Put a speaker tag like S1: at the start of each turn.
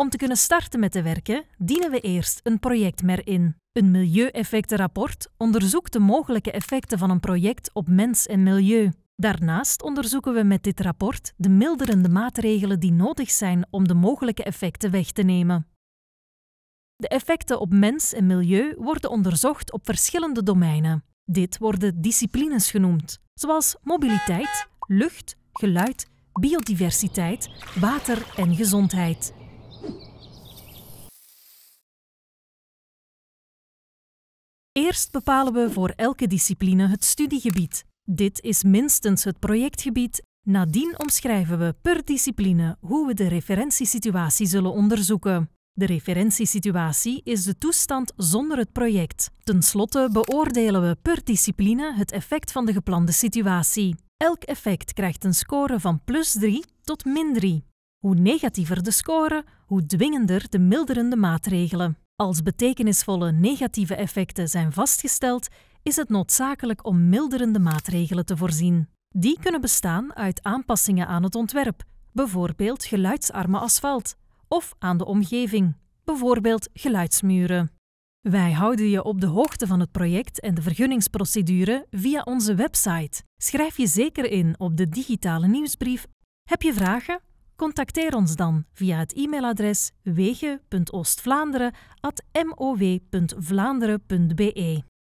S1: Om te kunnen starten met te werken, dienen we eerst een projectmer in. Een
S2: milieueffectenrapport onderzoekt de mogelijke effecten van een project op mens en milieu. Daarnaast onderzoeken we met dit rapport de milderende maatregelen die nodig zijn om de mogelijke effecten weg te nemen. De effecten op mens en milieu worden onderzocht op verschillende domeinen. Dit worden disciplines genoemd, zoals mobiliteit, lucht, geluid, biodiversiteit, water en gezondheid.
S1: Eerst bepalen we voor elke discipline het studiegebied. Dit is minstens
S2: het projectgebied. Nadien omschrijven we per discipline hoe we de referentiesituatie zullen onderzoeken. De referentiesituatie is de toestand zonder het project. Ten slotte beoordelen we per discipline het effect van de geplande situatie. Elk effect krijgt een score van plus 3 tot min 3. Hoe negatiever de score, hoe dwingender de milderende maatregelen. Als betekenisvolle negatieve effecten zijn vastgesteld, is het noodzakelijk om milderende maatregelen te voorzien. Die kunnen bestaan uit aanpassingen aan het ontwerp, bijvoorbeeld geluidsarme asfalt, of aan de omgeving, bijvoorbeeld geluidsmuren. Wij houden je op de hoogte van het project en de vergunningsprocedure via onze website. Schrijf je zeker in op de digitale nieuwsbrief. Heb je vragen? Contacteer ons dan via het
S1: e-mailadres wegen.oostvlaanderen.mow.vlaanderen.be.